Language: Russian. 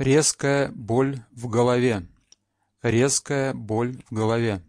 Резкая боль в голове. Резкая боль в голове.